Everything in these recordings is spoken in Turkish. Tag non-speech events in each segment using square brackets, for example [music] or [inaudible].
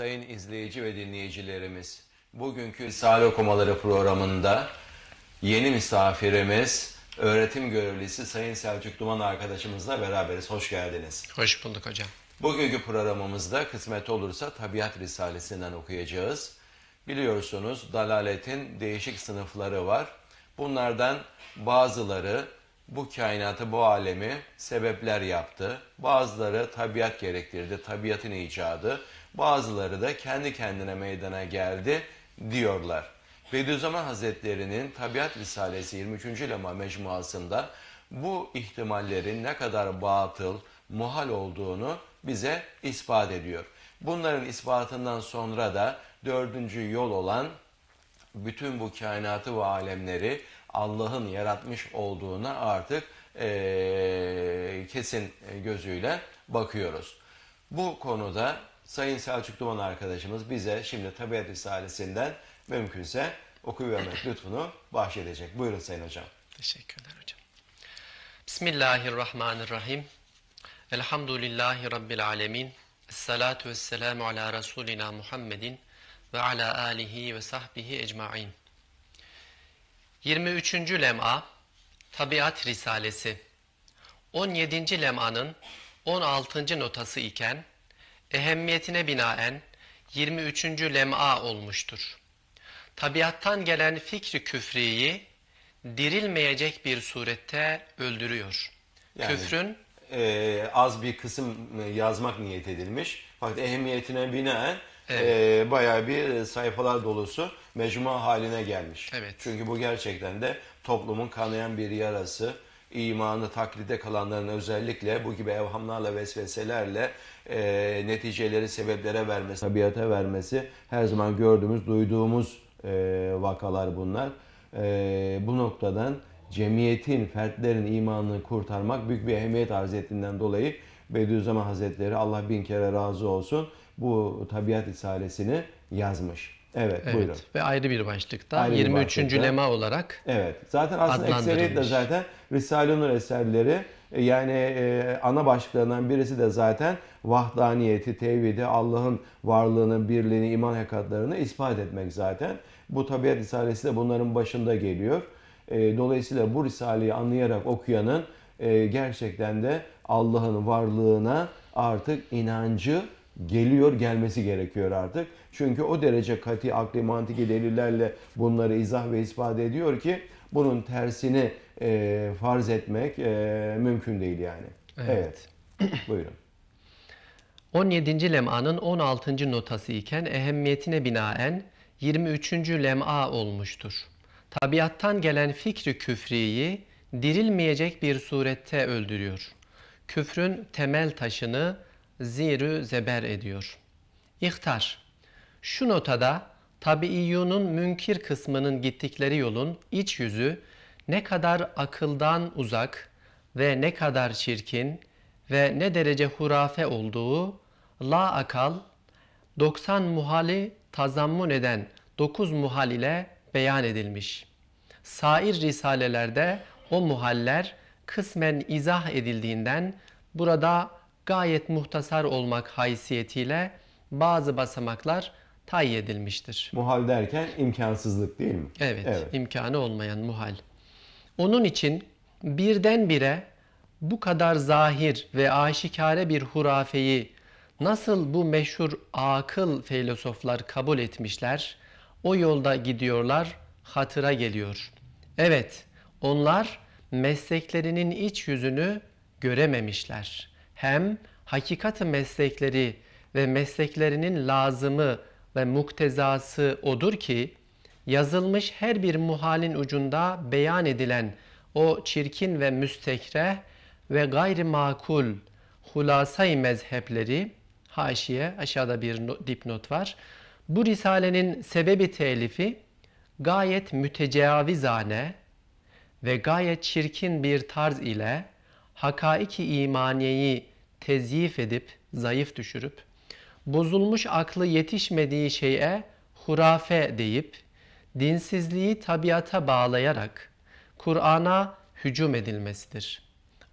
Sayın izleyici ve dinleyicilerimiz, bugünkü Risale Okumaları programında yeni misafirimiz, öğretim görevlisi Sayın Selçuk Duman arkadaşımızla beraberiz. Hoş geldiniz. Hoş bulduk hocam. Bugünkü programımızda kısmet olursa Tabiat Risalesi'nden okuyacağız. Biliyorsunuz dalaletin değişik sınıfları var. Bunlardan bazıları bu kainatı, bu alemi sebepler yaptı. Bazıları tabiat gerektirdi, tabiatın icadı bazıları da kendi kendine meydana geldi diyorlar. Bediüzzaman Hazretleri'nin Tabiat Risalesi 23. Lema mecmuasında bu ihtimallerin ne kadar batıl, muhal olduğunu bize ispat ediyor. Bunların ispatından sonra da dördüncü yol olan bütün bu kainatı ve alemleri Allah'ın yaratmış olduğuna artık e, kesin gözüyle bakıyoruz. Bu konuda Sayın Selçuk Duman arkadaşımız bize şimdi Tabiat Risalesi'nden mümkünse okuyamak [clears throat] lütfunu bahşedecek. Buyurun Sayın Hocam. Teşekkürler hocam. Bismillahirrahmanirrahim. Elhamdülillahi Rabbil alemin. Esselatu vesselamu ala Resulina Muhammedin ve ala alihi ve sahbihi ecmain. 23. Lem'a Tabiat Risalesi 17. Lem'anın 16. notası iken ehemmiyetine binaen 23. lem'a olmuştur. Tabiattan gelen fikri küfriyi dirilmeyecek bir surette öldürüyor. Yani, Küfrün e, az bir kısım e, yazmak niyet edilmiş. Fakat ehemmiyetine binaen evet. e, bayağı bir e, sayfalar dolusu mecmua haline gelmiş. Evet. Çünkü bu gerçekten de toplumun kanayan bir yarası imanı taklide kalanların özellikle bu gibi evhamlarla vesveselerle e, neticeleri sebeplere vermesi, tabiata vermesi her zaman gördüğümüz, duyduğumuz e, vakalar bunlar. E, bu noktadan cemiyetin, fertlerin imanını kurtarmak büyük bir ehemmiyet arz ettiğinden dolayı Bediüzzaman Hazretleri Allah bin kere razı olsun bu tabiat isalesini yazmış. Evet, evet buyurun. Ve ayrı bir başlıkta ayrı 23. Bir başlıkta. lema olarak Evet. Zaten aslında ekseriyet de zaten Risale-i Nur eserleri e, yani e, ana başlıklarından birisi de zaten vahdaniyeti, tevhidi, Allah'ın varlığını, birliğini, iman hakikatlarını ispat etmek zaten. Bu tabiat risalesi de bunların başında geliyor. E, dolayısıyla bu risaleyi anlayarak okuyanın e, gerçekten de Allah'ın varlığına artık inancı geliyor, gelmesi gerekiyor artık. Çünkü o derece kati akli mantiki delillerle bunları izah ve ispat ediyor ki bunun tersini e, farz etmek e, mümkün değil yani. Evet. evet. [clears throat] Buyurun. 17. lem'anın 16. notası iken ehemmiyetine binaen 23. lem'a olmuştur. Tabiattan gelen fikri küfriyi dirilmeyecek bir surette öldürüyor. Küfrün temel taşını zirü zeber ediyor. İhtar. Şu notada tabiiyyunun münkir kısmının gittikleri yolun iç yüzü ne kadar akıldan uzak ve ne kadar çirkin ve ne derece hurafe olduğu la akal 90 muhali tazammun eden 9 muhal ile beyan edilmiş. Sair risalelerde o muhaller kısmen izah edildiğinden burada gayet muhtasar olmak haysiyetiyle bazı basamaklar tay edilmiştir. Muhal derken imkansızlık değil mi? Evet, evet. imkanı olmayan muhal. Onun için birdenbire bu kadar zahir ve aşikare bir hurafeyi nasıl bu meşhur akıl filozoflar kabul etmişler, o yolda gidiyorlar, hatıra geliyor. Evet, onlar mesleklerinin iç yüzünü görememişler. Hem hakikat meslekleri ve mesleklerinin lazımı ve muktezası odur ki yazılmış her bir muhalin ucunda beyan edilen o çirkin ve müstekreh ve gayri makul hulasay mezhepleri haşiye aşağıda bir dipnot var. Bu risalenin sebebi telifi gayet mütecavizane ve gayet çirkin bir tarz ile hakaiki imaniyeyi tezyif edip zayıf düşürüp bozulmuş aklı yetişmediği şeye hurafe deyip, dinsizliği tabiata bağlayarak Kur'an'a hücum edilmesidir.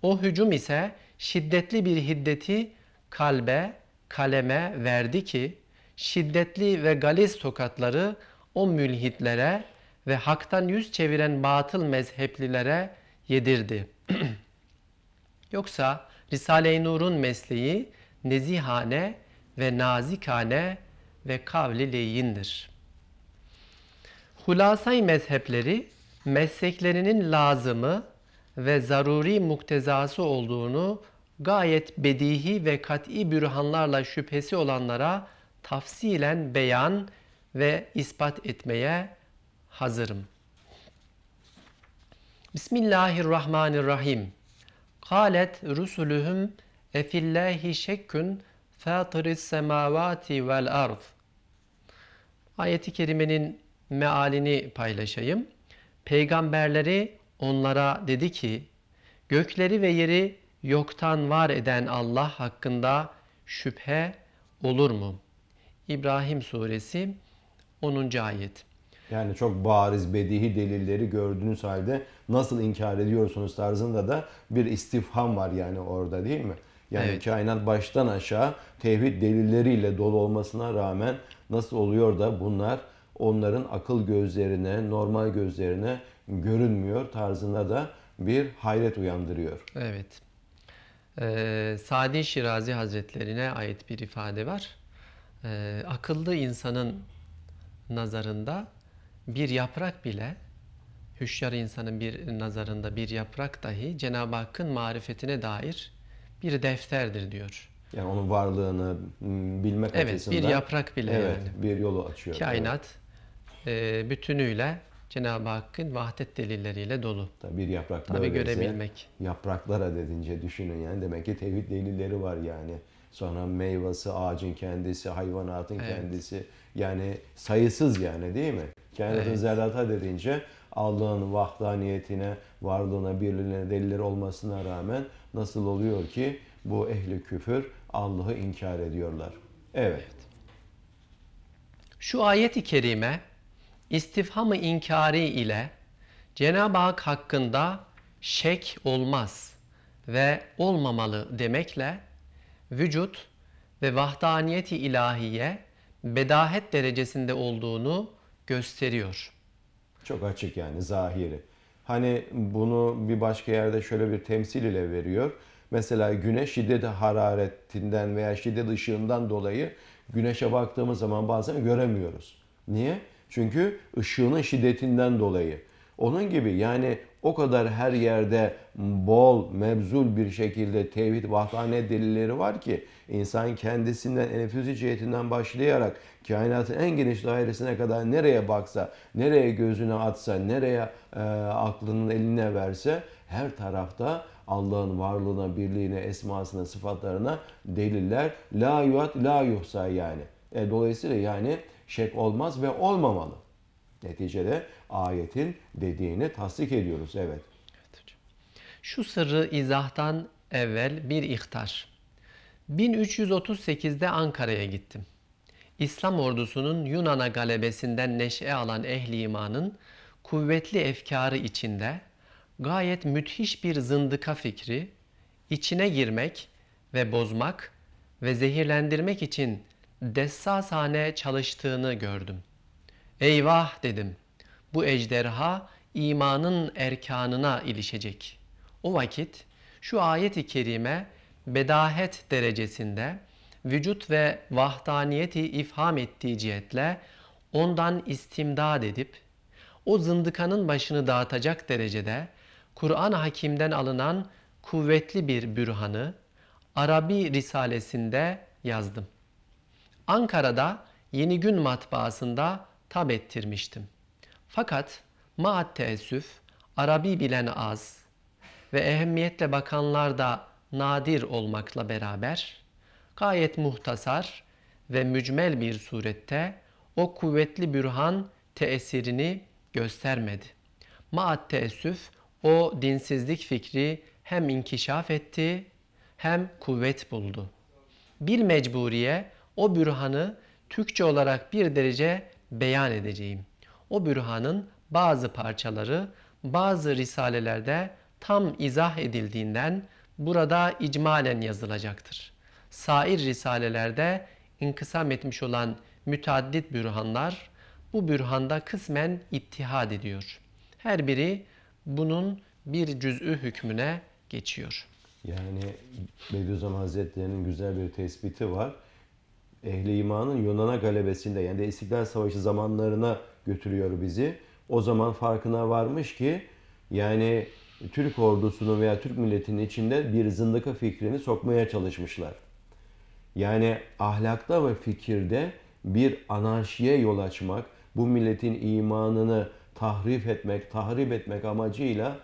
O hücum ise şiddetli bir hiddeti kalbe, kaleme verdi ki, şiddetli ve galiz tokatları o mülhitlere ve haktan yüz çeviren batıl mezheplilere yedirdi. [clears throat] Yoksa Risale-i Nur'un mesleği nezihane ve nazikane ve kavli leyindir. Hulasay mezhepleri mesleklerinin lazımı ve zaruri muktezası olduğunu gayet bedihi ve kat'i bürhanlarla şüphesi olanlara tafsilen beyan ve ispat etmeye hazırım. Bismillahirrahmanirrahim. Kalet rusuluhum efillahi şekkün Fâtıris semâvâti vel ard. Ayeti kerimenin mealini paylaşayım. Peygamberleri onlara dedi ki, gökleri ve yeri yoktan var eden Allah hakkında şüphe olur mu? İbrahim suresi 10. ayet. Yani çok bariz bedihi delilleri gördüğünüz halde nasıl inkar ediyorsunuz tarzında da bir istifham var yani orada değil mi? Yani evet. kainat baştan aşağı tevhid delilleriyle dolu olmasına rağmen nasıl oluyor da bunlar onların akıl gözlerine, normal gözlerine görünmüyor tarzında da bir hayret uyandırıyor. Evet. Ee, Sadi Şirazi Hazretlerine ait bir ifade var. Ee, akıllı insanın nazarında bir yaprak bile, hüşyar insanın bir nazarında bir yaprak dahi Cenab-ı Hakk'ın marifetine dair bir defterdir diyor. Yani onun varlığını hmm, bilmek evet, açısından. Evet bir yaprak bile evet, yani. bir yolu açıyor. Kainat evet. e, bütünüyle Cenab-ı Hakk'ın vahdet delilleriyle dolu. Tabii bir yaprak Tabii görebilmek. Yapraklara dedince düşünün yani demek ki tevhid delilleri var yani. Sonra meyvesi, ağacın kendisi, hayvanatın evet. kendisi yani sayısız yani değil mi? Kainatın evet. zerrata dedince Allah'ın vahdaniyetine, varlığına, birliğine deliller olmasına rağmen Nasıl oluyor ki bu ehli küfür Allah'ı inkar ediyorlar. Evet. Şu ayet-i kerime istifhamı inkari ile Cenab-ı Hak hakkında şek olmaz ve olmamalı demekle vücut ve vahdaniyeti ilahiye bedahet derecesinde olduğunu gösteriyor. Çok açık yani zahiri. Hani bunu bir başka yerde şöyle bir temsil ile veriyor. Mesela güneş şiddet hararetinden veya şiddet ışığından dolayı güneşe baktığımız zaman bazen göremiyoruz. Niye? Çünkü ışığının şiddetinden dolayı. Onun gibi yani o kadar her yerde bol, mevzul bir şekilde tevhid, vahdane delilleri var ki İnsan kendisinden enfüzü cihetinden başlayarak kainatın en geniş dairesine kadar nereye baksa, nereye gözünü atsa, nereye e, aklının eline verse her tarafta Allah'ın varlığına, birliğine, esmasına, sıfatlarına deliller la yuat la yuhsa yani. E, dolayısıyla yani şek olmaz ve olmamalı. Neticede ayetin dediğini tasdik ediyoruz. Evet. evet hocam. Şu sırrı izahtan evvel bir ihtar. 1338'de Ankara'ya gittim. İslam ordusunun Yunan'a galebesinden neşe alan ehli imanın kuvvetli efkarı içinde gayet müthiş bir zındıka fikri, içine girmek ve bozmak ve zehirlendirmek için dessasane çalıştığını gördüm. Eyvah dedim, bu ejderha imanın erkanına ilişecek. O vakit şu ayet-i kerime bedahet derecesinde vücut ve vahdaniyeti ifham ettiği cihetle ondan istimdad edip o zındıkanın başını dağıtacak derecede Kur'an Hakim'den alınan kuvvetli bir bürhanı Arabi Risalesinde yazdım. Ankara'da Yeni Gün matbaasında tab ettirmiştim. Fakat maat teessüf Arabi bilen az ve ehemmiyetle bakanlar da nadir olmakla beraber gayet muhtasar ve mücmel bir surette o kuvvetli bürhan teesirini göstermedi. Maat teessüf o dinsizlik fikri hem inkişaf etti hem kuvvet buldu. Bir mecburiye o bürhanı Türkçe olarak bir derece beyan edeceğim. O bürhanın bazı parçaları bazı risalelerde tam izah edildiğinden burada icmalen yazılacaktır. Sair risalelerde inkısam etmiş olan müteaddit bürhanlar bu bürhanda kısmen ittihad ediyor. Her biri bunun bir cüz'ü hükmüne geçiyor. Yani Bediüzzaman Hazretleri'nin güzel bir tespiti var. Ehli imanın Yunan'a galebesinde yani de İstiklal Savaşı zamanlarına götürüyor bizi. O zaman farkına varmış ki yani Türk ordusunu veya Türk milletinin içinde bir zındıka fikrini sokmaya çalışmışlar. Yani ahlakta ve fikirde bir anarşiye yol açmak, bu milletin imanını tahrif etmek, tahrip etmek amacıyla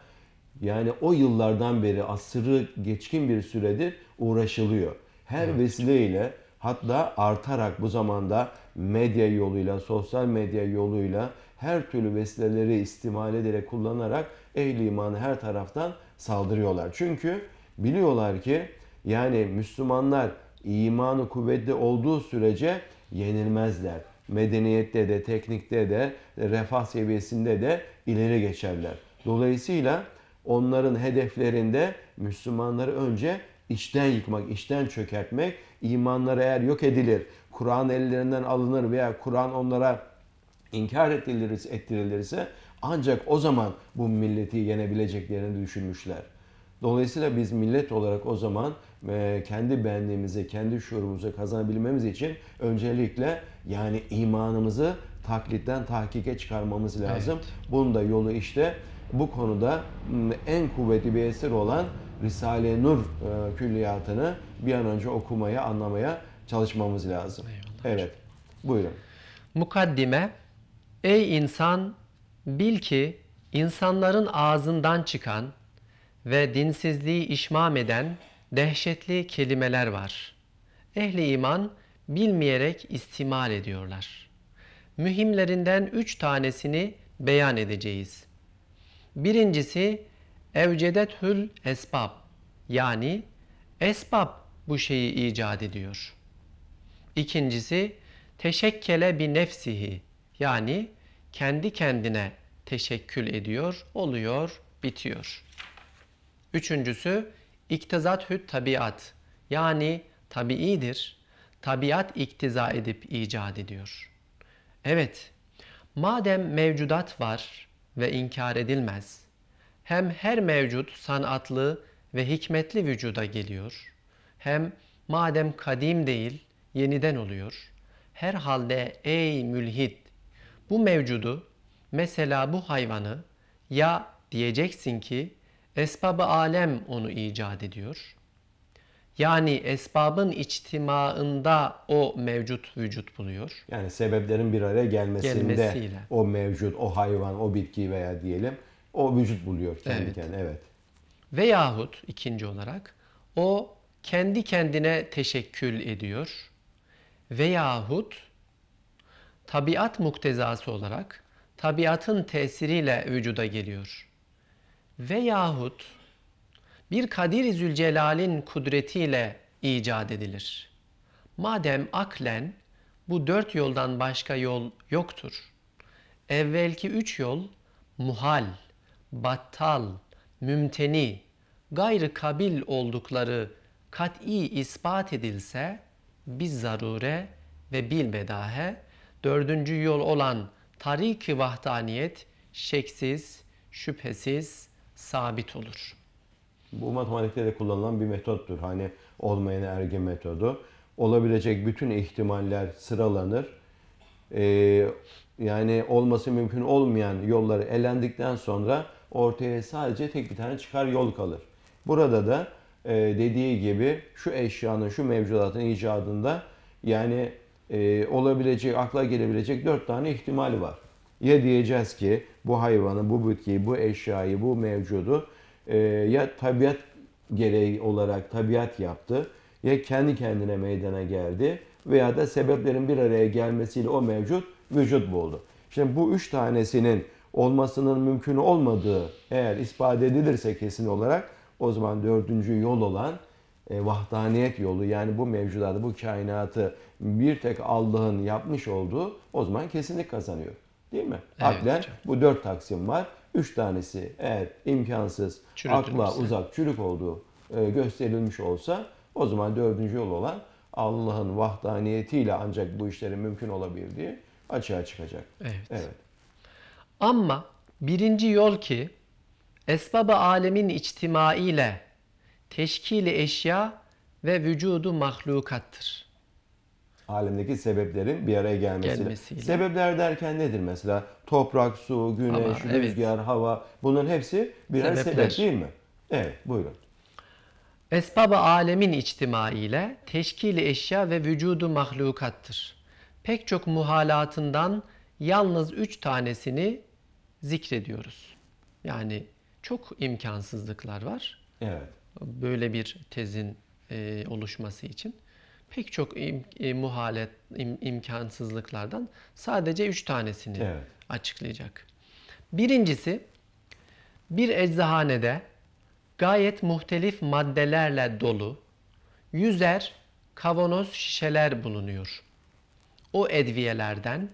yani o yıllardan beri asırı geçkin bir süredir uğraşılıyor. Her evet. vesileyle hatta artarak bu zamanda medya yoluyla, sosyal medya yoluyla her türlü vesileleri istimal ederek kullanarak ehl imanı her taraftan saldırıyorlar. Çünkü biliyorlar ki yani Müslümanlar imanı kuvvetli olduğu sürece yenilmezler. Medeniyette de, teknikte de, refah seviyesinde de ileri geçerler. Dolayısıyla onların hedeflerinde Müslümanları önce içten yıkmak, içten çökertmek, imanları eğer yok edilir, Kur'an ellerinden alınır veya Kur'an onlara inkar ettirilirse, ettirilirse ancak o zaman bu milleti yenebileceklerini düşünmüşler. Dolayısıyla biz millet olarak o zaman e, kendi benliğimizi, kendi şuurumuzu kazanabilmemiz için öncelikle yani imanımızı taklitten tahkike çıkarmamız lazım. Evet. Bunun da yolu işte bu konuda en kuvvetli bir eser olan Risale-i Nur e, külliyatını bir an önce okumaya, anlamaya çalışmamız lazım. Eyvallah. Evet. Buyurun. Mukaddime Ey insan Bil ki insanların ağzından çıkan ve dinsizliği işmam eden dehşetli kelimeler var. Ehli iman bilmeyerek istimal ediyorlar. Mühimlerinden üç tanesini beyan edeceğiz. Birincisi hül esbab yani esbab bu şeyi icat ediyor. İkincisi teşekkele bi nefsihi yani kendi kendine teşekkül ediyor, oluyor, bitiyor. Üçüncüsü iktizat hüd tabiat yani tabiidir. Tabiat iktiza edip icat ediyor. Evet, madem mevcudat var ve inkar edilmez, hem her mevcut sanatlı ve hikmetli vücuda geliyor, hem madem kadim değil, yeniden oluyor, her halde ey mülhid bu mevcudu, mesela bu hayvanı ya diyeceksin ki esbabı alem onu icat ediyor. Yani esbabın içtimaında o mevcut vücut buluyor. Yani sebeplerin bir araya gelmesinde Gelmesiyle. o mevcut, o hayvan, o bitki veya diyelim o vücut buluyor kendi evet. kendine. Evet. Veyahut ikinci olarak o kendi kendine teşekkül ediyor. Veyahut tabiat muktezası olarak tabiatın tesiriyle vücuda geliyor. Veyahut bir Kadir-i Zülcelal'in kudretiyle icat edilir. Madem aklen bu dört yoldan başka yol yoktur. Evvelki üç yol muhal, battal, mümteni, gayrı kabil oldukları kat'i ispat edilse biz zarure ve bilbedahe dördüncü yol olan tariki vahdaniyet şeksiz, şüphesiz sabit olur. Bu matematikte de kullanılan bir metottur. Hani olmayan erge metodu. Olabilecek bütün ihtimaller sıralanır. Ee, yani olması mümkün olmayan yolları elendikten sonra ortaya sadece tek bir tane çıkar yol kalır. Burada da e, dediği gibi şu eşyanın, şu mevcudatın icadında yani e, olabilecek, akla gelebilecek dört tane ihtimali var. Ya diyeceğiz ki bu hayvanı, bu bitkiyi, bu eşyayı, bu mevcudu e, ya tabiat gereği olarak tabiat yaptı ya kendi kendine meydana geldi veya da sebeplerin bir araya gelmesiyle o mevcut vücut buldu. Şimdi bu üç tanesinin olmasının mümkün olmadığı eğer ispat edilirse kesin olarak o zaman dördüncü yol olan e, vahdaniyet yolu yani bu mevcudatı, bu kainatı bir tek Allah'ın yapmış olduğu o zaman kesinlik kazanıyor. Değil mi? Evet, Aklen hocam. bu dört taksim var. Üç tanesi eğer imkansız, akla uzak, çürük olduğu e, gösterilmiş olsa o zaman dördüncü yol olan Allah'ın vahdaniyetiyle ancak bu işlerin mümkün olabildiği açığa çıkacak. Evet. evet. Ama birinci yol ki esbaba alemin içtimaiyle teşkili eşya ve vücudu mahlukattır. Alemdeki sebeplerin bir araya gelmesiyle. Sebepler derken nedir mesela? Toprak, su, güneş, hava, rüzgar, evet. hava. Bunların hepsi birer sebepler. sebep değil mi? Evet, buyurun. Esbab-ı alemin içtimaiyle teşkili eşya ve vücudu mahlukattır. Pek çok muhalatından yalnız üç tanesini zikrediyoruz. Yani çok imkansızlıklar var. Evet böyle bir tezin e, oluşması için pek çok im, e, muhalet im, imkansızlıklardan sadece üç tanesini evet. açıklayacak. Birincisi bir eczahanede gayet muhtelif maddelerle dolu yüzer kavanoz şişeler bulunuyor. O edviyelerden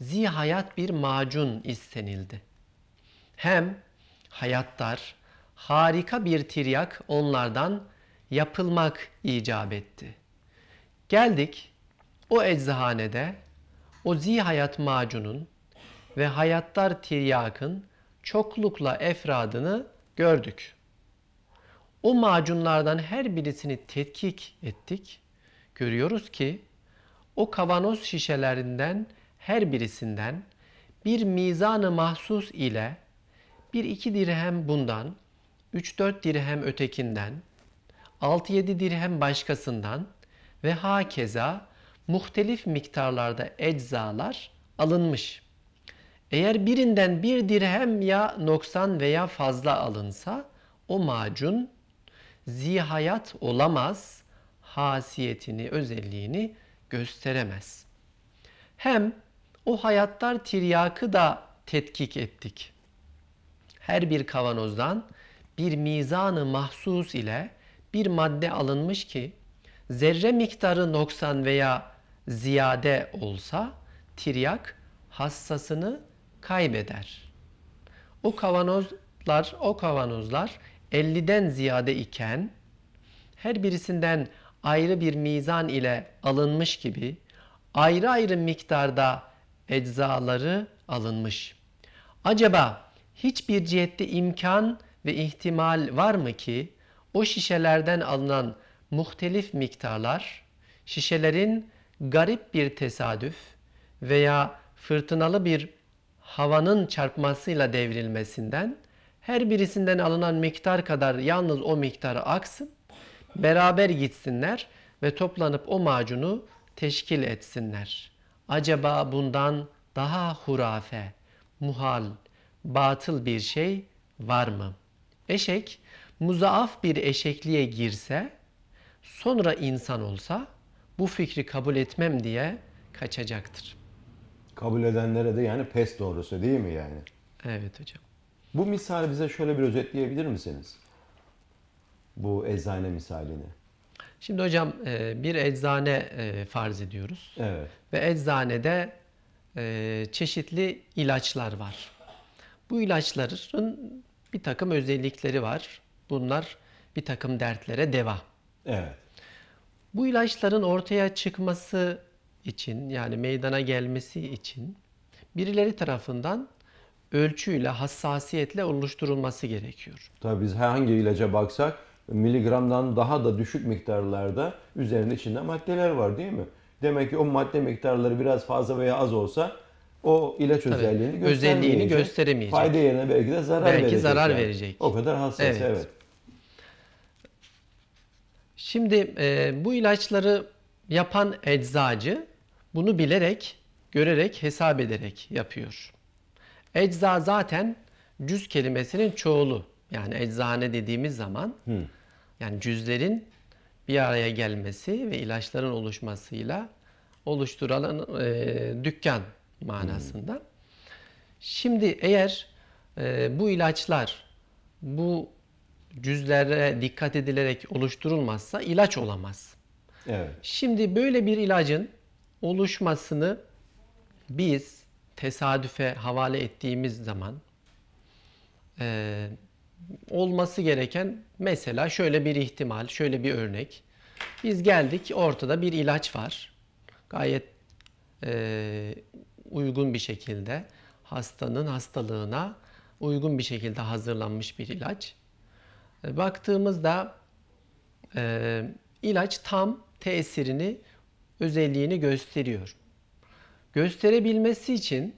zihayat bir macun istenildi. Hem hayattar harika bir tiryak onlardan yapılmak icap etti. Geldik o eczahanede o zihayat macunun ve hayattar tiryakın çoklukla efradını gördük. O macunlardan her birisini tetkik ettik. Görüyoruz ki o kavanoz şişelerinden her birisinden bir mizanı mahsus ile bir iki dirhem bundan, 3-4 dirhem ötekinden, 6-7 dirhem başkasından ve hakeza muhtelif miktarlarda eczalar alınmış. Eğer birinden bir dirhem ya noksan veya fazla alınsa o macun zihayat olamaz, hasiyetini, özelliğini gösteremez. Hem o hayatlar tiryakı da tetkik ettik. Her bir kavanozdan bir mizanı mahsus ile bir madde alınmış ki zerre miktarı noksan veya ziyade olsa tiryak hassasını kaybeder. O kavanozlar, o kavanozlar 50'den ziyade iken her birisinden ayrı bir mizan ile alınmış gibi ayrı ayrı miktarda eczaları alınmış. Acaba hiçbir cihette imkan ve ihtimal var mı ki o şişelerden alınan muhtelif miktarlar şişelerin garip bir tesadüf veya fırtınalı bir havanın çarpmasıyla devrilmesinden her birisinden alınan miktar kadar yalnız o miktarı aksın, beraber gitsinler ve toplanıp o macunu teşkil etsinler. Acaba bundan daha hurafe, muhal, batıl bir şey var mı?'' Eşek muzaaf bir eşekliğe girse, sonra insan olsa bu fikri kabul etmem diye kaçacaktır. Kabul edenlere de yani pes doğrusu değil mi yani? Evet hocam. Bu misali bize şöyle bir özetleyebilir misiniz? Bu eczane misalini. Şimdi hocam e, bir eczane e, farz ediyoruz. Evet. Ve eczanede e, çeşitli ilaçlar var. Bu ilaçların bir takım özellikleri var. Bunlar bir takım dertlere deva. Evet. Bu ilaçların ortaya çıkması için yani meydana gelmesi için birileri tarafından ölçüyle, hassasiyetle oluşturulması gerekiyor. Tabii biz herhangi ilaca baksak miligramdan daha da düşük miktarlarda üzerinde içinde maddeler var değil mi? Demek ki o madde miktarları biraz fazla veya az olsa o ilaç Tabii, özelliğini gösteremeyecek. Özelliğini gösteremeyecek. Fayda yerine belki de zarar belki verecek. Belki zarar yani. verecek. O kadar hassas evet. evet. Şimdi e, bu ilaçları yapan eczacı bunu bilerek, görerek, hesap ederek yapıyor. Ecza zaten cüz kelimesinin çoğulu. Yani eczane dediğimiz zaman hmm. yani cüzlerin bir araya gelmesi ve ilaçların oluşmasıyla oluşturulan e, dükkan manasında. Hmm. Şimdi eğer e, bu ilaçlar bu cüzlere dikkat edilerek oluşturulmazsa ilaç olamaz. Evet. Şimdi böyle bir ilacın oluşmasını biz tesadüfe havale ettiğimiz zaman e, olması gereken mesela şöyle bir ihtimal, şöyle bir örnek. Biz geldik ortada bir ilaç var. Gayet e, uygun bir şekilde hastanın hastalığına uygun bir şekilde hazırlanmış bir ilaç. E, baktığımızda e, ilaç tam tesirini, özelliğini gösteriyor. Gösterebilmesi için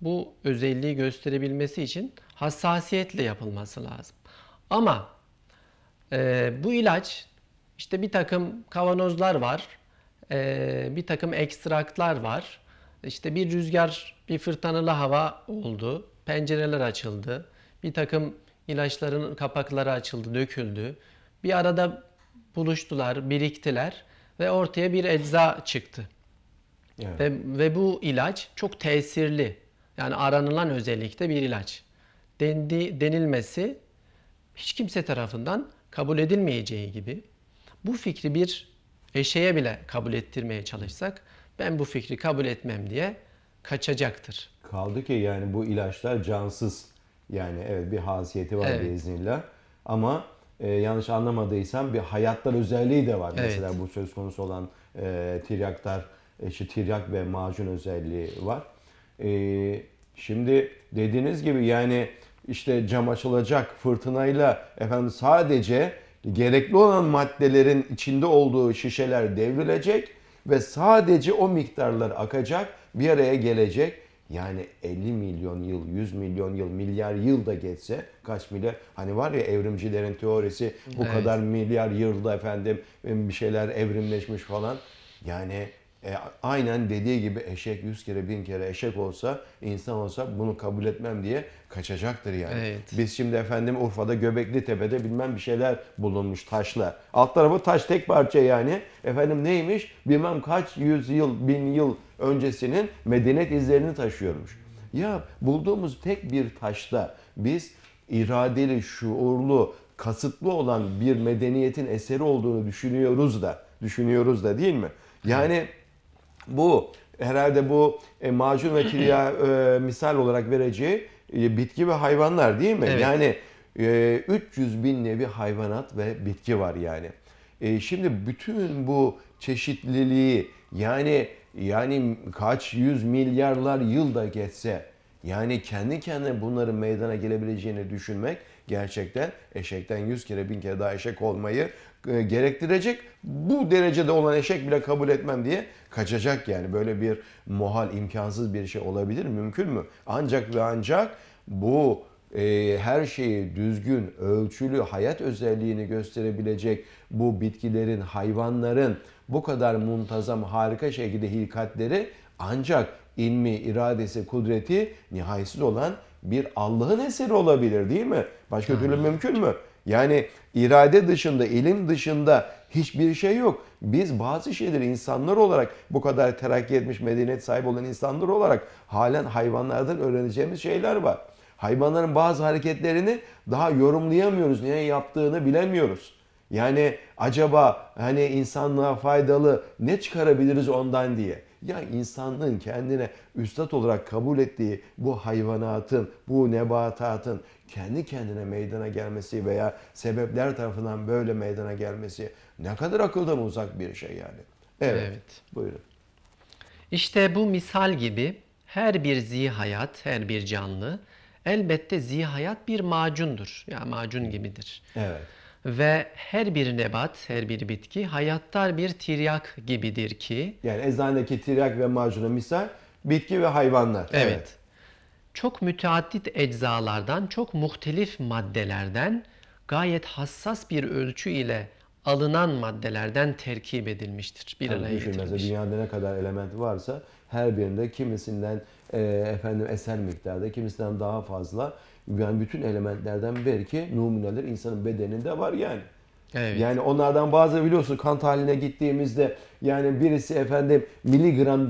bu özelliği gösterebilmesi için hassasiyetle yapılması lazım. Ama e, bu ilaç işte bir takım kavanozlar var, e, bir takım ekstraklar var. İşte bir rüzgar, bir fırtınalı hava oldu, pencereler açıldı, bir takım ilaçların kapakları açıldı, döküldü. Bir arada buluştular, biriktiler ve ortaya bir ecza çıktı. Evet. Ve, ve bu ilaç çok tesirli. Yani aranılan özellikte bir ilaç. Dendi, denilmesi hiç kimse tarafından kabul edilmeyeceği gibi bu fikri bir eşeğe bile kabul ettirmeye çalışsak ben bu fikri kabul etmem diye kaçacaktır. Kaldı ki yani bu ilaçlar cansız. Yani evet bir hasiyeti var evet. biiznillah. Ama e, yanlış anlamadıysam bir hayatlar özelliği de var. Evet. Mesela bu söz konusu olan e, tiryaklar, işte tiryak ve macun özelliği var. E, şimdi dediğiniz gibi yani işte cam açılacak fırtınayla efendim sadece gerekli olan maddelerin içinde olduğu şişeler devrilecek ve sadece o miktarlar akacak, bir araya gelecek. Yani 50 milyon yıl, 100 milyon yıl, milyar yıl da geçse kaç milyar hani var ya evrimcilerin teorisi bu evet. kadar milyar yılda efendim bir şeyler evrimleşmiş falan. Yani e, aynen dediği gibi eşek yüz kere bin kere eşek olsa insan olsa bunu kabul etmem diye kaçacaktır yani. Evet. Biz şimdi efendim Urfa'da Göbekli Tepe'de bilmem bir şeyler bulunmuş taşla. Alt tarafı taş tek parça yani. Efendim neymiş? Bilmem kaç yüz yıl, bin yıl öncesinin medeniyet izlerini taşıyormuş. Ya bulduğumuz tek bir taşta biz iradeli, şuurlu, kasıtlı olan bir medeniyetin eseri olduğunu düşünüyoruz da, düşünüyoruz da değil mi? Yani evet bu herhalde bu e, macun ve kirya e, misal olarak vereceği e, bitki ve hayvanlar değil mi? Evet. Yani e, 300 bin nevi hayvanat ve bitki var yani. E, şimdi bütün bu çeşitliliği yani yani kaç yüz milyarlar yılda geçse yani kendi kendine bunların meydana gelebileceğini düşünmek gerçekten eşekten yüz kere bin kere daha eşek olmayı e, gerektirecek. Bu derecede olan eşek bile kabul etmem diye kaçacak yani. Böyle bir muhal, imkansız bir şey olabilir mümkün mü? Ancak ve ancak bu e, her şeyi düzgün, ölçülü, hayat özelliğini gösterebilecek bu bitkilerin, hayvanların bu kadar muntazam, harika şekilde hilkatleri ancak ilmi, iradesi, kudreti nihayetsiz olan bir Allah'ın eseri olabilir değil mi? Başka türlü mümkün mü? Yani irade dışında, ilim dışında hiçbir şey yok. Biz bazı şeyleri insanlar olarak bu kadar terakki etmiş medeniyet sahibi olan insanlar olarak halen hayvanlardan öğreneceğimiz şeyler var. Hayvanların bazı hareketlerini daha yorumlayamıyoruz. Niye yaptığını bilemiyoruz. Yani acaba hani insanlığa faydalı ne çıkarabiliriz ondan diye. Ya insanlığın kendine üstad olarak kabul ettiği bu hayvanatın, bu nebatatın kendi kendine meydana gelmesi veya sebepler tarafından böyle meydana gelmesi ne kadar akıldan uzak bir şey yani. Evet. evet. Buyurun. İşte bu misal gibi her bir zihayat, her bir canlı elbette zihayat bir macundur. Ya yani macun gibidir. Evet. Ve her bir nebat, her bir bitki hayattar bir tiryak gibidir ki... Yani eczanedeki tiryak ve macuna misal bitki ve hayvanlar. Evet. evet çok müteaddit eczalardan, çok muhtelif maddelerden, gayet hassas bir ölçü ile alınan maddelerden terkip edilmiştir. Bir Tabii araya getirilmiş. Dünyada ne kadar element varsa her birinde kimisinden e, efendim eser miktarda, kimisinden daha fazla yani bütün elementlerden belki numuneler insanın bedeninde var yani. Evet. Yani onlardan bazı biliyorsun kan haline gittiğimizde yani birisi efendim miligram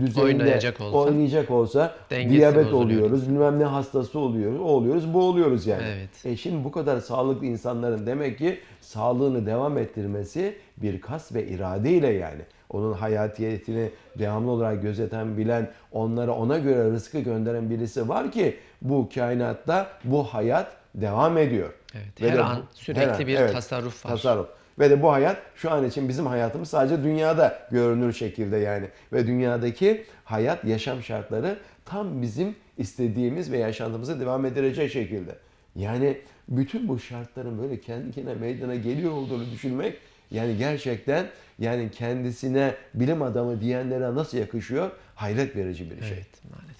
düzeyinde oynayacak olsa, oynayacak olsa diyabet oluyoruz, bilmem ne hastası oluyoruz, o oluyoruz, bu oluyoruz yani. Evet. E şimdi bu kadar sağlıklı insanların demek ki sağlığını devam ettirmesi bir kas ve irade ile yani onun hayatiyetini devamlı olarak gözeten, bilen, onlara ona göre rızkı gönderen birisi var ki bu kainatta bu hayat devam ediyor. Evet, her Ve de, an sürekli her an, bir evet, tasarruf var. Tasarruf. Ve de bu hayat şu an için bizim hayatımız sadece dünyada görünür şekilde yani. Ve dünyadaki hayat, yaşam şartları tam bizim istediğimiz ve yaşantımızı devam ettirecek şekilde. Yani bütün bu şartların böyle kendi kendine meydana geliyor olduğunu düşünmek yani gerçekten yani kendisine bilim adamı diyenlere nasıl yakışıyor? Hayret verici bir evet, şey. Evet maalesef.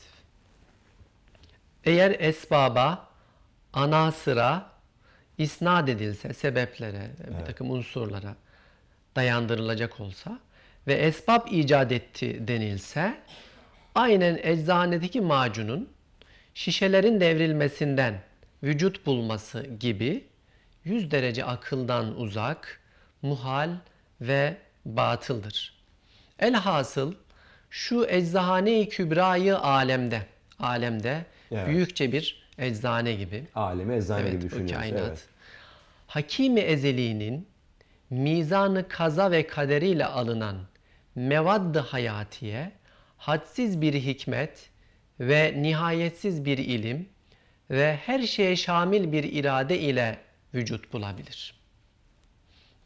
Eğer esbaba, ana sıra isnat edilse sebeplere, evet. bir takım unsurlara dayandırılacak olsa ve esbab icat etti denilse aynen eczanedeki macunun şişelerin devrilmesinden vücut bulması gibi 100 derece akıldan uzak, muhal ve batıldır. Elhasıl şu eczahane-i kübrayı alemde, alemde evet. büyükçe bir Eczane gibi. Alemi eczane evet, gibi düşünüyoruz. O kainat. Hakimi ezeliğinin mizanı kaza ve kaderiyle alınan mevaddı hayatiye hadsiz bir hikmet ve nihayetsiz bir ilim ve her şeye şamil bir irade ile vücut bulabilir.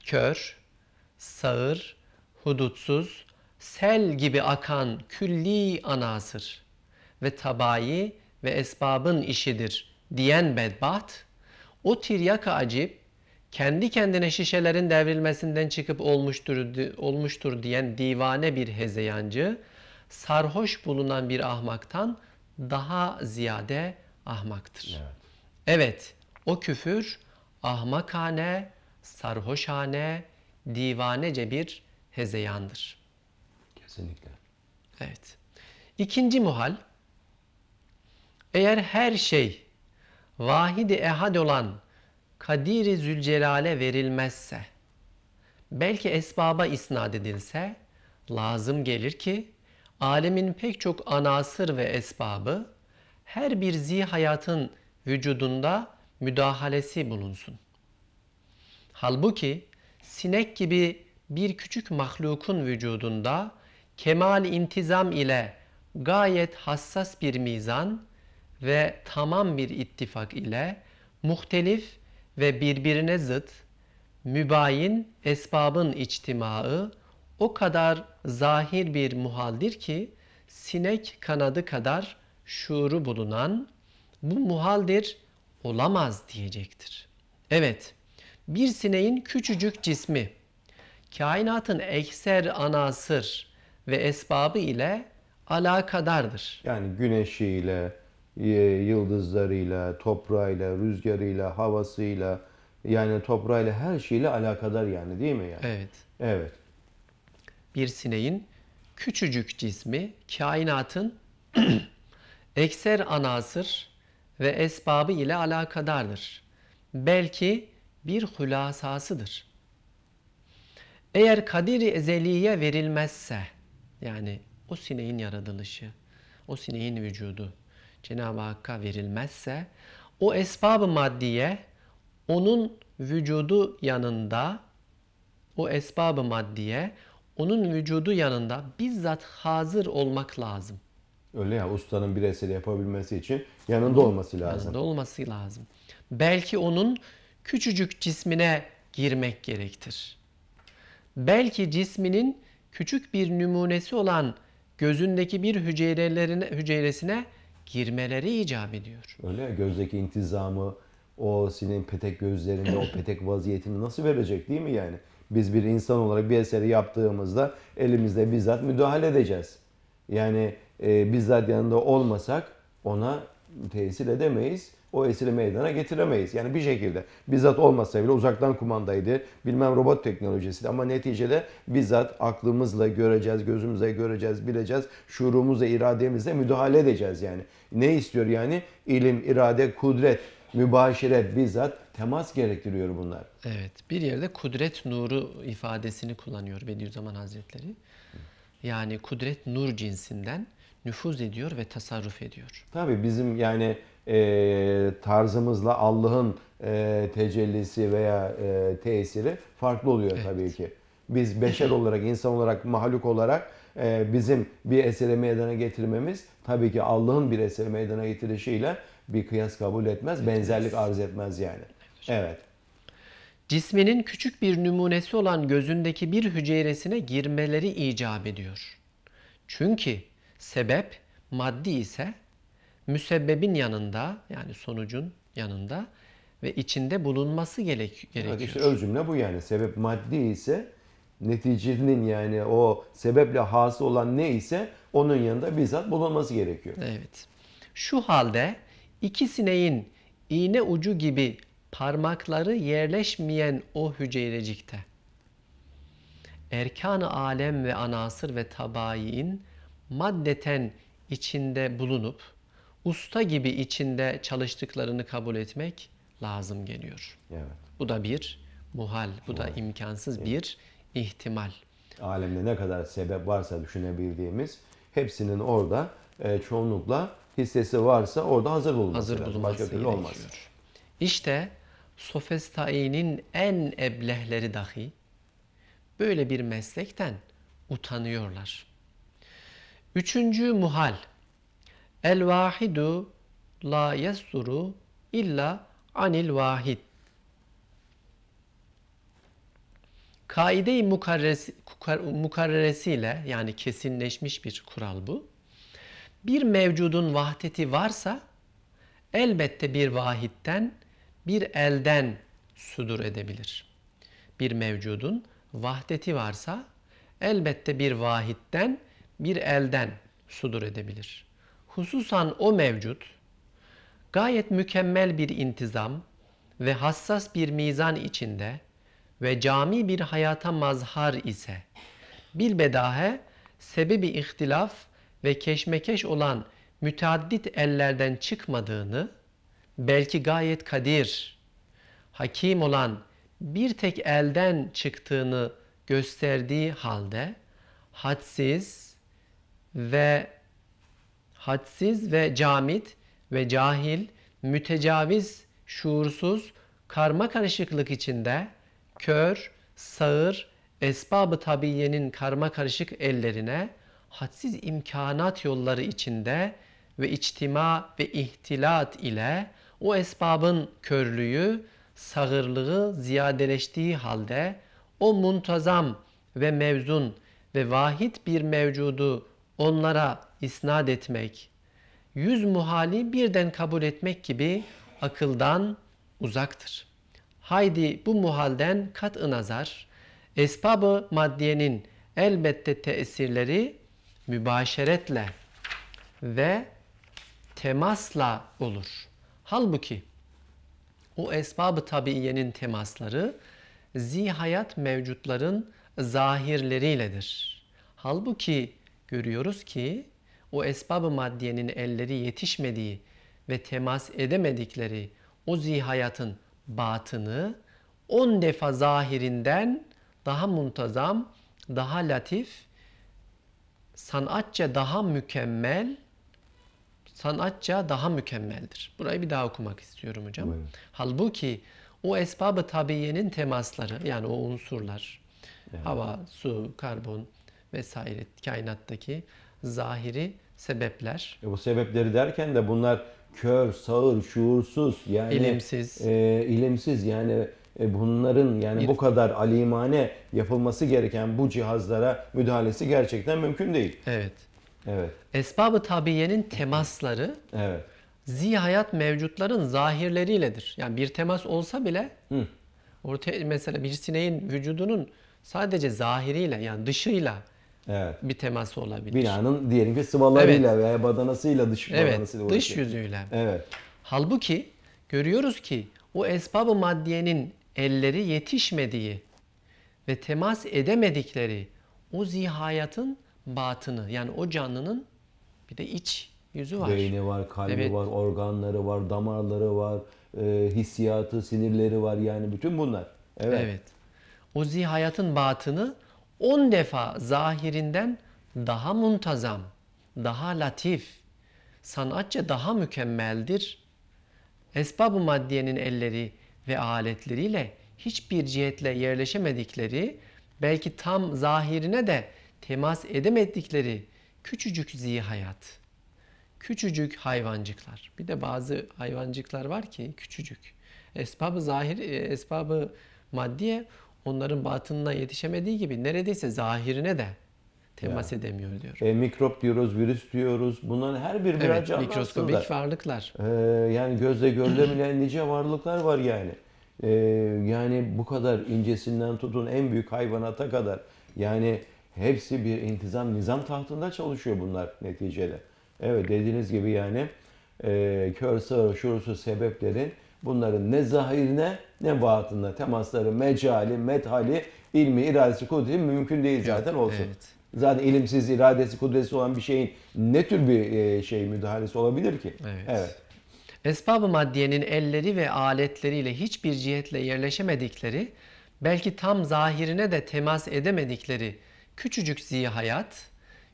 Kör, sağır, hudutsuz, sel gibi akan külli anasır ve tabayi ve esbabın işidir diyen bedbaht, o tiryaka acip, kendi kendine şişelerin devrilmesinden çıkıp olmuştur, olmuştur diyen divane bir hezeyancı, sarhoş bulunan bir ahmaktan daha ziyade ahmaktır. Evet, evet o küfür ahmakane, sarhoşane, divanece bir hezeyandır. Kesinlikle. Evet. İkinci muhal, eğer her şey vahidi ehad olan Kadiri Zülcelal'e verilmezse, belki esbaba isnat edilse, lazım gelir ki alemin pek çok anasır ve esbabı her bir zi hayatın vücudunda müdahalesi bulunsun. Halbuki sinek gibi bir küçük mahlukun vücudunda kemal intizam ile gayet hassas bir mizan ve tamam bir ittifak ile muhtelif ve birbirine zıt, mübayin esbabın içtimağı o kadar zahir bir muhaldir ki sinek kanadı kadar şuuru bulunan bu muhaldir olamaz diyecektir. Evet, bir sineğin küçücük cismi, kainatın ekser anasır ve esbabı ile alakadardır. Yani güneşiyle, ee, yıldızlarıyla, toprağıyla, rüzgarıyla, havasıyla yani toprağıyla her şeyle alakadar yani değil mi yani? Evet. Evet. Bir sineğin küçücük cismi kainatın [clears throat] ekser anasır ve esbabı ile alakadardır. Belki bir hülasasıdır. Eğer kadiri ezeliye verilmezse yani o sineğin yaratılışı, o sineğin vücudu, Cenab-ı Hakk'a verilmezse o esbab-ı maddiye onun vücudu yanında o esbab-ı maddiye onun vücudu yanında bizzat hazır olmak lazım. Öyle ya ustanın bir eseri yapabilmesi için yanında olması lazım. Yanında olması lazım. Belki onun küçücük cismine girmek gerektir. Belki cisminin küçük bir numunesi olan gözündeki bir hücrelerine, hücresine girmeleri icap ediyor. Öyle gözdeki intizamı, o senin petek gözlerinde o petek vaziyetini nasıl verecek değil mi yani? Biz bir insan olarak bir eseri yaptığımızda elimizde bizzat müdahale edeceğiz. Yani e, bizzat yanında olmasak ona tesir edemeyiz o eseri meydana getiremeyiz. Yani bir şekilde bizzat olmasa bile uzaktan kumandaydı, bilmem robot teknolojisiydi ama neticede bizzat aklımızla göreceğiz, gözümüzle göreceğiz, bileceğiz, şuurumuzla, irademizle müdahale edeceğiz yani. Ne istiyor yani? İlim, irade, kudret, mübaşire bizzat temas gerektiriyor bunlar. Evet, bir yerde kudret nuru ifadesini kullanıyor Bediüzzaman Hazretleri. Yani kudret nur cinsinden nüfuz ediyor ve tasarruf ediyor. Tabii bizim yani e, tarzımızla Allah'ın e, tecellisi veya e, tesiri farklı oluyor evet. tabii ki. Biz beşer [laughs] olarak, insan olarak, mahluk olarak e, bizim bir eseri meydana getirmemiz tabii ki Allah'ın bir eseri meydana getirişiyle bir kıyas kabul etmez, evet. benzerlik arz etmez yani. Evet. Cisminin küçük bir numunesi olan gözündeki bir hücresine girmeleri icap ediyor. Çünkü sebep maddi ise müsebbebin yanında yani sonucun yanında ve içinde bulunması gerek gerekiyor. Evet işte öz cümle bu yani. Sebep maddi ise neticenin yani o sebeple hasıl olan ne ise onun yanında bizzat bulunması gerekiyor. Evet. Şu halde iki sineğin iğne ucu gibi parmakları yerleşmeyen o hücrecikte erkan-ı alem ve anasır ve tabayin maddeten içinde bulunup usta gibi içinde çalıştıklarını kabul etmek lazım geliyor. Evet. Bu da bir muhal, bu muhal. da imkansız evet. bir ihtimal. Alemde ne kadar sebep varsa düşünebildiğimiz hepsinin orada e, çoğunlukla hissesi varsa orada hazır bulunması hazır Bulunması Başka türlü olmaz. İşte sofestai'nin en eblehleri dahi böyle bir meslekten utanıyorlar. Üçüncü muhal El vahidu la yesuru illa anil vahid. Kaide-i mukarresi, mukarreresiyle yani kesinleşmiş bir kural bu. Bir mevcudun vahdeti varsa elbette bir vahitten, bir elden sudur edebilir. Bir mevcudun vahdeti varsa elbette bir vahitten, bir elden sudur edebilir.'' hususan o mevcut gayet mükemmel bir intizam ve hassas bir mizan içinde ve cami bir hayata mazhar ise bilbedahe sebebi ihtilaf ve keşmekeş olan müteaddit ellerden çıkmadığını belki gayet kadir, hakim olan bir tek elden çıktığını gösterdiği halde hadsiz ve hadsiz ve camit ve cahil, mütecaviz, şuursuz, karma karışıklık içinde kör, sağır, esbabı tabiyenin karma karışık ellerine hadsiz imkanat yolları içinde ve içtima ve ihtilat ile o esbabın körlüğü, sağırlığı ziyadeleştiği halde o muntazam ve mevzun ve vahid bir mevcudu onlara isnat etmek, yüz muhali birden kabul etmek gibi akıldan uzaktır. Haydi bu muhalden kat-ı nazar, esbabı maddiyenin elbette tesirleri mübaşeretle ve temasla olur. Halbuki o esbabı tabiiyenin temasları zihayat mevcutların zahirleriyledir. Halbuki görüyoruz ki o esbabı maddiyenin elleri yetişmediği ve temas edemedikleri o zihayatın batını on defa zahirinden daha muntazam, daha latif, sanatça daha mükemmel, sanatça daha mükemmeldir. Burayı bir daha okumak istiyorum hocam. Evet. Halbuki o esbabı tabiyenin temasları yani o unsurlar, evet. hava, su, karbon vesaire kainattaki zahiri sebepler. E bu sebepleri derken de bunlar kör, sağır, şuursuz yani ilimsiz. E, ilimsiz yani e, bunların yani bir... bu kadar alimane yapılması gereken bu cihazlara müdahalesi gerçekten mümkün değil. Evet. Evet. Esbabı tabiyenin temasları evet. zihayat mevcutların zahirleriyledir. Yani bir temas olsa bile Hı. ortaya mesela bir sineğin vücudunun sadece zahiriyle yani dışıyla Evet. bir teması olabilir. Binanın diyelim ki sıvalarıyla evet. veya badanasıyla dış evet, badanasıyla dış yüzüyle. Evet. Halbuki görüyoruz ki o esbabı maddiyenin elleri yetişmediği ve temas edemedikleri o zihayatın batını yani o canlının bir de iç yüzü var. Beyni var, kalbi evet. var, organları var, damarları var, e, hissiyatı, sinirleri var yani bütün bunlar. Evet. evet. O zihayatın batını 10 defa zahirinden daha muntazam, daha latif, sanatçı daha mükemmeldir. Esbab-ı maddiyenin elleri ve aletleriyle hiçbir cihetle yerleşemedikleri, belki tam zahirine de temas edemedikleri küçücük zihayat, küçücük hayvancıklar. Bir de bazı hayvancıklar var ki küçücük. Esbabı zahir, e, esbabı maddiye onların batınına yetişemediği gibi neredeyse zahirine de temas ya. edemiyor diyor. E, mikrop diyoruz, virüs diyoruz. Bunların her bir evet, canlı mikroskobik aslında. varlıklar. E, yani gözle görülemeyen nice varlıklar var yani. E, yani bu kadar incesinden tutun en büyük hayvanata kadar. Yani hepsi bir intizam, nizam tahtında çalışıyor bunlar neticede. Evet dediğiniz gibi yani e, kör sağır, şurusu sebeplerin bunların ne zahirine nebatına temasları, mecali, methali, ilmi, iradesi, kudreti mümkün değil zaten olsun. Evet. Zaten ilimsiz, iradesi, kudresi olan bir şeyin ne tür bir e, şey müdahalesi olabilir ki? Evet. evet. Esbab-ı maddiyenin elleri ve aletleriyle hiçbir cihetle yerleşemedikleri, belki tam zahirine de temas edemedikleri küçücük zihayat,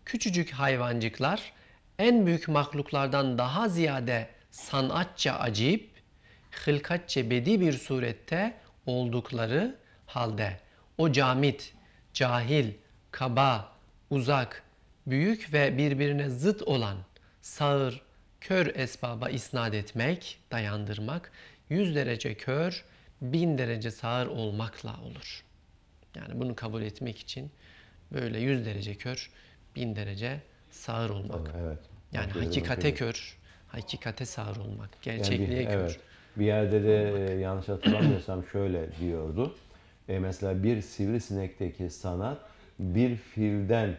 küçücük hayvancıklar en büyük mahluklardan daha ziyade sanatça acip, hılkatçe bedi bir surette oldukları halde o camit, cahil, kaba, uzak, büyük ve birbirine zıt olan sağır, kör esbaba isnat etmek, dayandırmak, yüz derece kör, bin derece sağır olmakla olur. Yani bunu kabul etmek için böyle yüz derece kör, bin derece sağır olmak. evet. Yani hakikate kör, hakikate sağır olmak, gerçekliğe yani bir, kör. Evet. Bir yerde de e, yanlış hatırlamıyorsam şöyle diyordu. E, mesela bir sivrisinekteki sanat bir filden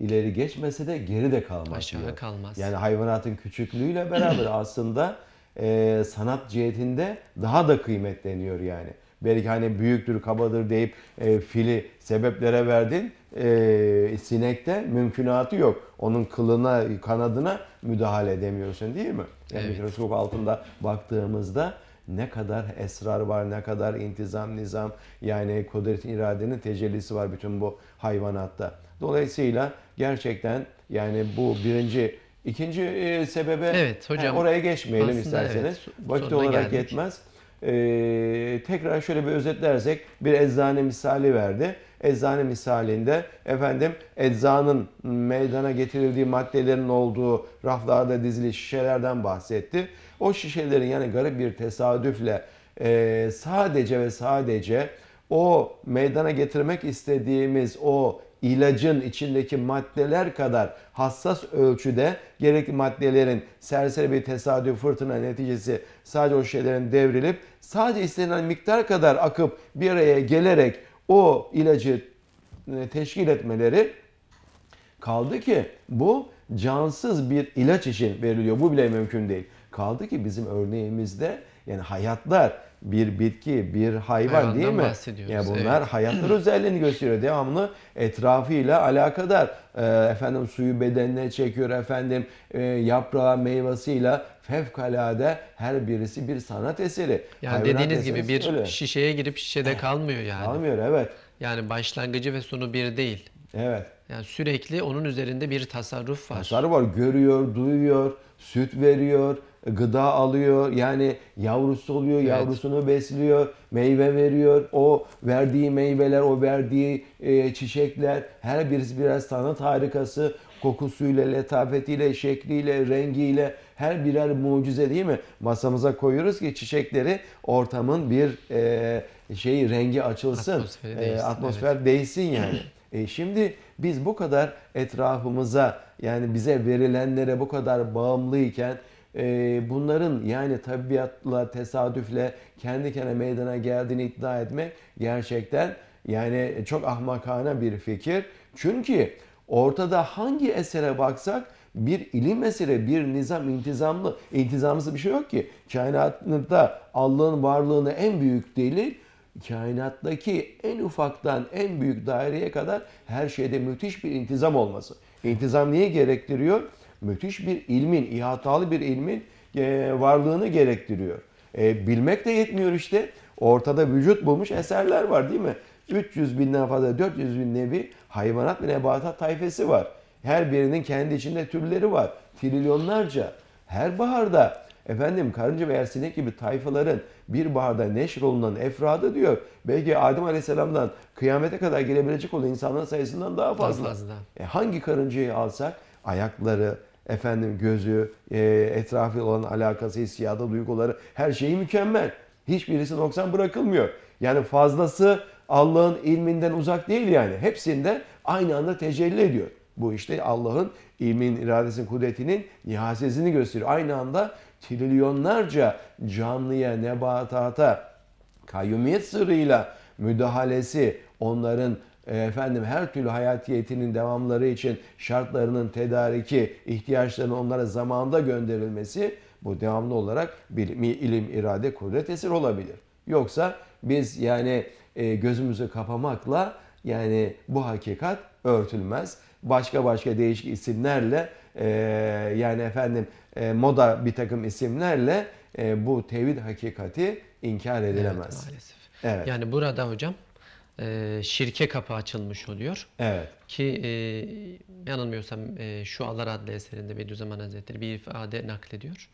ileri geçmese de geri de kalmaz. Aşağı diyor. kalmaz. Yani hayvanatın küçüklüğüyle beraber aslında e, sanat cihetinde daha da kıymetleniyor yani belki hani büyüktür, kabadır deyip e, fili sebeplere verdin. E, sinekte mümkünatı yok. Onun kılına, kanadına müdahale edemiyorsun değil mi? Yani Mikroskop altında baktığımızda ne kadar esrar var, ne kadar intizam, nizam yani kudretin iradenin tecellisi var bütün bu hayvanatta. Dolayısıyla gerçekten yani bu birinci ikinci e, sebebe evet, hocam, he, oraya geçmeyelim isterseniz. Evet, Vakit olarak geldik. yetmez. Ee, tekrar şöyle bir özetlersek bir eczane misali verdi. Eczane misalinde efendim eczanın meydana getirildiği maddelerin olduğu raflarda dizili şişelerden bahsetti. O şişelerin yani garip bir tesadüfle e, sadece ve sadece o meydana getirmek istediğimiz o ilacın içindeki maddeler kadar hassas ölçüde gerekli maddelerin serseri bir tesadüf fırtına neticesi sadece o şeylerin devrilip sadece istenilen miktar kadar akıp bir araya gelerek o ilacı e, teşkil etmeleri kaldı ki bu cansız bir ilaç için veriliyor. Bu bile mümkün değil. Kaldı ki bizim örneğimizde yani hayatlar bir bitki, bir hayvan değil mi? Yani bunlar evet. hayatlar özelliğini gösteriyor. Devamlı etrafıyla alakadar. Ee, efendim suyu bedenine çekiyor efendim. E, yaprağı, meyvasıyla fevkalade her birisi bir sanat eseri. Yani Hayvanat dediğiniz gibi bir öyle. şişeye girip şişede eh, kalmıyor yani. Kalmıyor evet. Yani başlangıcı ve sonu bir değil. Evet. Yani sürekli onun üzerinde bir tasarruf var. Tasarruf var. Görüyor, duyuyor, süt veriyor, gıda alıyor. Yani yavrusu oluyor, evet. yavrusunu besliyor, meyve veriyor. O verdiği meyveler, o verdiği e, çiçekler her birisi birer sanat harikası. Kokusuyla, letafetiyle, şekliyle, rengiyle her birer mucize değil mi? Masamıza koyuyoruz ki çiçekleri ortamın bir e, şey rengi açılsın. Atmosferi değilsin, e, atmosfer evet. değsin yani. E şimdi biz bu kadar etrafımıza yani bize verilenlere bu kadar bağımlıyken ee, bunların yani tabiatla, tesadüfle kendi kendine meydana geldiğini iddia etmek gerçekten yani çok ahmakana bir fikir. Çünkü ortada hangi esere baksak bir ilim esere bir nizam intizamlı, intizamsız bir şey yok ki. Kainatta Allah'ın varlığını en büyük delil kainattaki en ufaktan en büyük daireye kadar her şeyde müthiş bir intizam olması. İntizam niye gerektiriyor? müthiş bir ilmin, ihatalı bir ilmin e, varlığını gerektiriyor. E, bilmek de yetmiyor işte. Ortada vücut bulmuş eserler var değil mi? 300 binden fazla, 400 bin nevi hayvanat ve nebatat tayfesi var. Her birinin kendi içinde türleri var. Trilyonlarca. Her baharda efendim karınca veya sinek gibi tayfaların bir baharda neşrolunan efradı diyor. Belki Adem Aleyhisselam'dan kıyamete kadar gelebilecek olan insanların sayısından daha fazla. Daha fazla. E hangi karıncayı alsak ayakları, efendim gözü, e, etrafıyla olan alakası, hissiyatı, duyguları her şeyi mükemmel. Hiçbirisi noksan bırakılmıyor. Yani fazlası Allah'ın ilminden uzak değil yani. Hepsinde aynı anda tecelli ediyor. Bu işte Allah'ın ilmin, iradesinin, kudretinin nihasesini gösteriyor. Aynı anda trilyonlarca canlıya, nebatata, kayyumiyet sırrıyla müdahalesi, onların e, efendim her türlü hayatiyetinin devamları için şartlarının tedariki, ihtiyaçlarının onlara zamanda gönderilmesi bu devamlı olarak bir ilim, irade, kudret esir olabilir. Yoksa biz yani e, gözümüzü kapamakla yani bu hakikat örtülmez. Başka başka değişik isimlerle e, yani efendim moda bir takım isimlerle bu tevhid hakikati inkar edilemez. Evet, maalesef. Evet. Yani burada hocam e, şirke kapı açılmış oluyor. Evet. Ki e, yanılmıyorsam e, şu Alar adlı eserinde Bediüzzaman Hazretleri bir ifade naklediyor.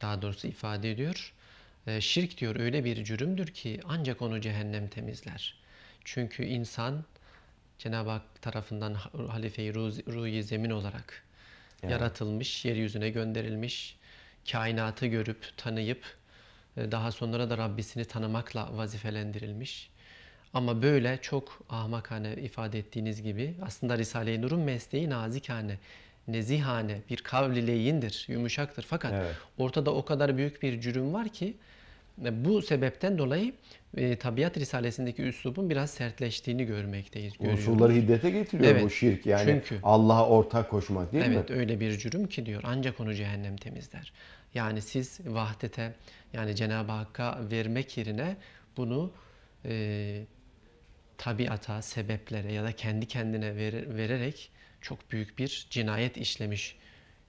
Daha doğrusu ifade ediyor. E, şirk diyor öyle bir cürümdür ki ancak onu cehennem temizler. Çünkü insan Cenab-ı Hak tarafından halife-i ruhi zemin olarak evet. yaratılmış, yeryüzüne gönderilmiş, kainatı görüp, tanıyıp, e, daha sonra da Rabbisini tanımakla vazifelendirilmiş ama böyle çok ahmakane ifade ettiğiniz gibi aslında Risale-i Nur'un mesleği nazikane, nezihane, bir kavlileyindir, yumuşaktır. Fakat evet. ortada o kadar büyük bir cürüm var ki e, bu sebepten dolayı e, Tabiat Risalesi'ndeki üslubun biraz sertleştiğini görmekteyiz. Unsurları hiddete getiriyor evet, bu şirk. Yani çünkü, Allah'a ortak koşmak değil evet, mi? Evet öyle bir cürüm ki diyor ancak onu cehennem temizler. Yani siz vahdete yani Cenab-ı Hakk'a vermek yerine bunu e, tabiata, sebeplere ya da kendi kendine ver, vererek çok büyük bir cinayet işlemiş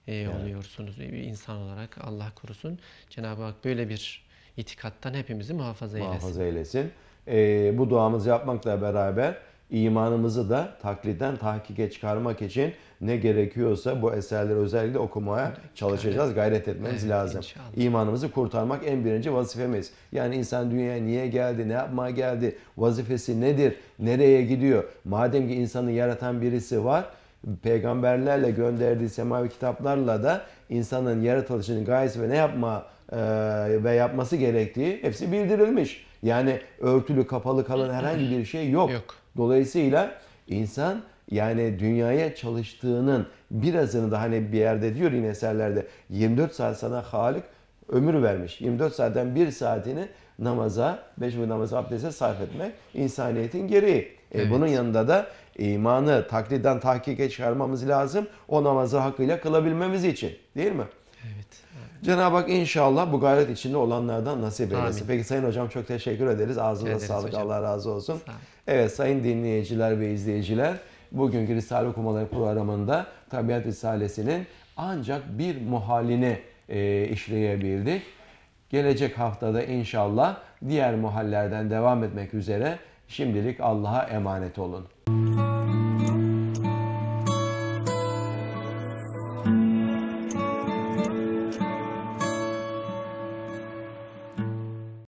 e, oluyorsunuz bir insan olarak Allah korusun. Cenab-ı Hak böyle bir itikattan hepimizi muhafaza eylesin. Muhafaza eylesin. Ee, bu duamızı yapmakla beraber imanımızı da taklitten tahkike çıkarmak için ne gerekiyorsa bu eserleri özellikle okumaya çalışacağız, gayret etmemiz evet, lazım. Inşallah. İmanımızı kurtarmak en birinci vazifemiz. Yani insan dünyaya niye geldi, ne yapmaya geldi, vazifesi nedir, nereye gidiyor? Madem ki insanı yaratan birisi var, peygamberlerle gönderdiği semavi kitaplarla da insanın yaratılışının gayesi ve ne yapma e, ve yapması gerektiği hepsi bildirilmiş. Yani örtülü, kapalı kalan herhangi bir şey yok. yok. Dolayısıyla insan yani dünyaya çalıştığının birazını da hani bir yerde diyor yine eserlerde 24 saat sana Halik ömür vermiş. 24 saatten bir saatini namaza, beş vakit namaza abdeste sarf etmek insaniyetin gereği. E, evet. E, bunun yanında da imanı taklitten tahkike çıkarmamız lazım. O namazı hakkıyla kılabilmemiz için değil mi? Evet. Cenab-ı Hak inşallah bu gayret içinde olanlardan nasip eylesin. Amin. Peki Sayın Hocam çok teşekkür ederiz. Ağzınıza ederiz sağlık. Hocam. Allah razı olsun. Sağ evet sayın dinleyiciler ve izleyiciler bugünkü Risale Okumaları programında Tabiat Risalesi'nin ancak bir muhalini e, işleyebildik. Gelecek haftada inşallah diğer muhallerden devam etmek üzere şimdilik Allah'a emanet olun. Müzik